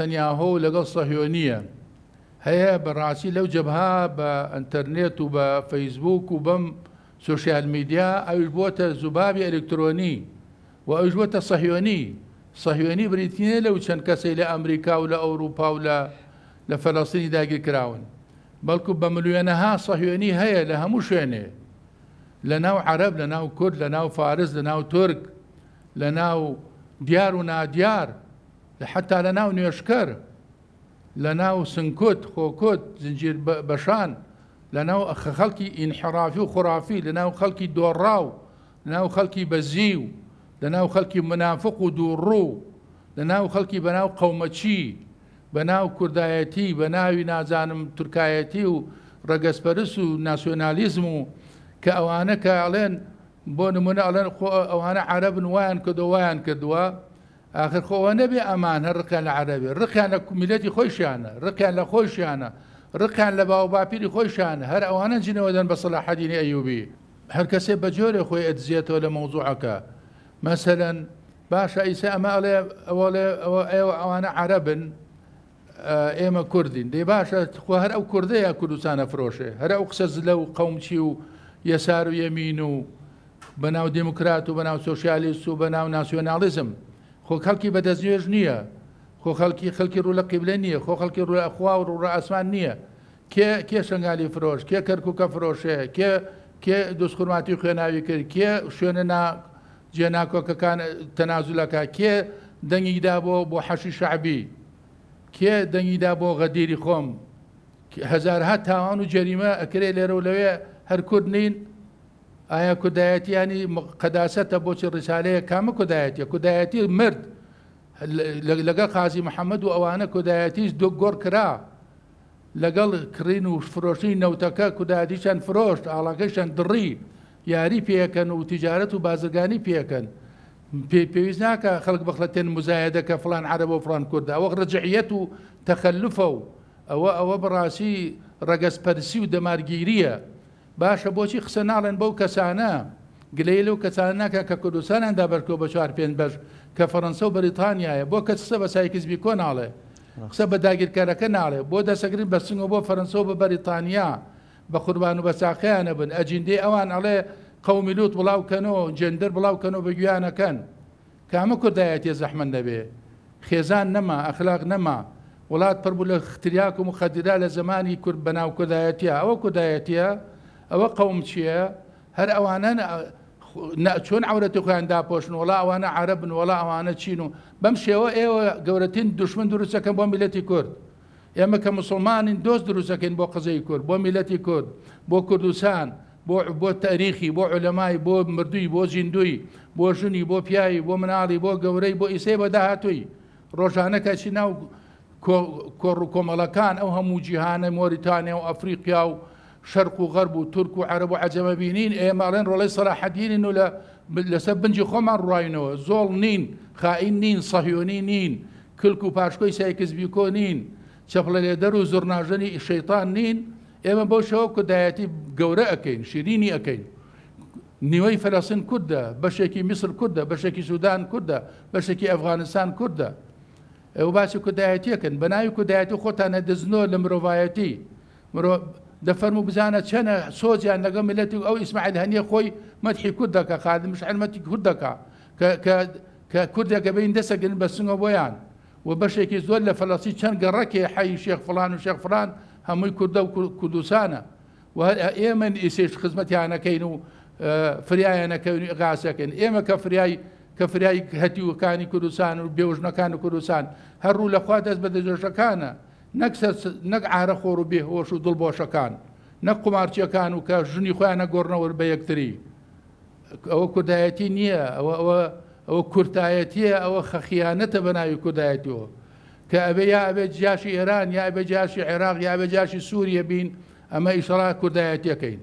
تەنیا هۆ لەگەڵ سەهیۆنیە هەیە بەڕاستی لەو جەبها بە ئەتەرنێت و بە فەیسبوک و بم سوشیال میدیا ئەوش بووە زوبابی ئەلکترۆنی و ئەوش بووە سەهیۆنی سەهیۆنی بریتینە لو چەند کەسی لە و لە و لە لە فەلەستینی داگیرکراون بەڵکو بە ملیۆنەها سەهیۆنی هەیە لە هەموو عرب لناو ناو لناو فارس لناو ناو لناو لە دیار و نادیار حتى لنا ونشكر لنا وسنكوت خوكوت زنجير بشان لنا لە ناو خەڵکی ئینحرافی و خوافی لە ناو خەڵکی دۆڕاو ناو خەڵکی منافق ودورو لنا لە بناو قومتشي بناو كردايتي بناو نازانم تركايتي و ڕەگەسپەرس و كأوانا كأعلن بون من أعلن أوانا عرب نمونە ئەڵێن ئەوانە عربن وایان کردو آخر خۆەوە نەبێ ئەمان هە ڕکان لە عربێ ڕکان لە کومیلەتی خۆشیانە ڕکان لە خۆشیانە ڕکان لە باو باپیری خۆشیانە هەر ئەوانە جنەوە دەن بە سەلا حەدینی ئەیوبی هەر کەسێ بە جۆرە خۆی ئەدزیێتەوە لە مەوزوعەکە مەسەرەن باشە ئیسە ئەمە ئەڵێ ئەوڵێ ئێوە ئەوانە عربن ئێمە کوردین دێ باشە خۆ هەر ئەو کوردەیە کوردستانە فرۆشێ هەر ئەو قسە لە و قەومچی و یەسار و یەمین و بەناو دموکرات و بەناو سۆشیالیست و بەناو ناسیۆناڵیزم خۆکەڵکی بەدەستێژ نییە خۆخەڵکی خەڵکی ڕوو لە قیبلە نییە خۆخەڵکی ڕوو ئەخوا و ڕوو ئاسمان نییە کێ کێ شنگالی فرۆش کێ کەرککە فرۆشەیە کێ کێ دۆستخورماتی خوێناوی کرد کێ شوێنەنا جێناکۆکەکان تەنازولەکە کێ دەنگیدا بۆ بۆ حەشی شعبی کێ دەنگیدا بۆ غەدیری خۆم هزارها تاوان و جەریمە ئەکرێ لێرە و لەوێ هەر کورد نین ئایا کودایەتیانی قەداسەتە بۆچی ڕسالەیە کامە کودایەتی کودایەتی مرد لەگە قازی محەممەد و ئەوانە کودایەتیش دو گۆڕ کرا لەگەڵ کرین و فرۆشتنی نەوتەکە کودادیشان فرۆشت ئاڵاکەشان دڕی یاری پێەکەن و تیجارەت و بازرگانی پێەکەن پێ پێویست ناکە خەک بەخلەتێن مزایەدەکە فلان عرب و فلان کووردا وەق ڕجعیەت و تەخەلفە و ئەوە ئەوە بەڕاستی ڕگەسپەرسی و دەمارگیریە باشە بۆچی قسە ناڵێن بەو کەسانە گلەی لەو کەسانەکە کە کوردستاناندا بەرکۆ بە چوار پێنج بەش کە فەەنسا و بەریتانیایە بۆ کە قسە بە سایکزبی کۆ ناڵێ قسە بە داگیرکارەکە ناڵێ بۆ دەسەگرن بەسنگ و بۆ فەرەنسۆ بە بەریتانیا بە قوربان و بەساقیانە بن ئەجیندی ئەوان ئەڵێ قەومیلوت بڵاوکەنەوە جندر بڵاوکەنەوە بە گویانەکەن کامە کوردایەتی زەحمن دەبێ خێزان نەما ئەخلاق نەما وڵات پڕبوو لە ختریاک و مخەدرا لە زمانی کورد بەناو کودایەتە ئەوە کودایەتە ئەوە قوم چییە هەر ئەوانە چۆن عورەتەکان داپۆشن وڵا ئەوانە عربن وڵا ئەوانە چین و بەم شێوە ئێوە گەورەتین دشمن دروستەکەم بۆ میلەتی کورد ئێمە کە مسلمانین دۆست دروستەکەین بۆ قزەی کورد بۆ میلەتی کورد بۆ کوردستان بۆ بۆ تاریخی بۆ علەمای بۆ مردووی بۆ زیندوی بۆ ژنی بۆ پیاوی بۆ مناڵی بۆ گەورەی بۆ ئیسەی بەداهاتوی ڕۆژانەکە چی ناو کۆڕ و کۆمەڵەکان ئەو هەموو جیهانە مۆریتانیا و ئەفریقیا و شرق و غرب و ترک و عرب و عجەمە بینین ئێماڵێن ڕۆڵی سەراحەدینین و لە لەسەر بنجی خۆمان ڕایینەوە زۆڵ نین خائین نین سەهیۆنی نین کلک و پاشکۆی سایکزبیکۆ نین چەپڵە لێدەر و زۆرناژەنی شەیتان نین ئێمە بۆ شەوە کودایەتی گەورە ئەەکەین شیرینی ئەەکەین نیوەی كده بشكي بەشێکی كده بشكي بەشێکی كده کووردە بەشێکی ئەفغانستان کووردە ئەو باسی کودایەتیەکەن بەناوی کودایەتی دەفەرم و بزانە چەنە سۆزیان لەگە ملەتی و ئەو ئیسماعیل هەنیە خۆی مەتحی کورد دەکە خادمش كدك ك ك ك کوردێکە بین دەسەگرن بە سنگە بۆیان و بەشێکی زۆر لە فەلەسی چەند گەڕەکێ حەی شێخ فلان وشيخ فلان هم کوردە و وهذا و إيش ئیسێش أنا كينو آه، فریایەنەکەین أنا كينو کە فریای کە فریای هەتیوەکانی کوردستان و كدوسان و کوردستان كدوسان هرو لەخوا دەست بە دەجۆشەکانە نەک ئارە خۆڕ و بێهۆش و دڵبۆشەکان نەک قمارچیەکان و کە ژنی خۆیانە گۆڕنەوە بە یەکتری ئەوە کوردایەتی نییە ئەوە کورتایەتیە ئەوە خەخیانەتە بەناوی کودایەتەوە کە ئەبێ یا ئەبێ جیاشی ئێران یا ئەبێ جیاشی عێراق یا بە جیاشی سووریە بین ئەمە ئیشەڵا کوردایەتەکەین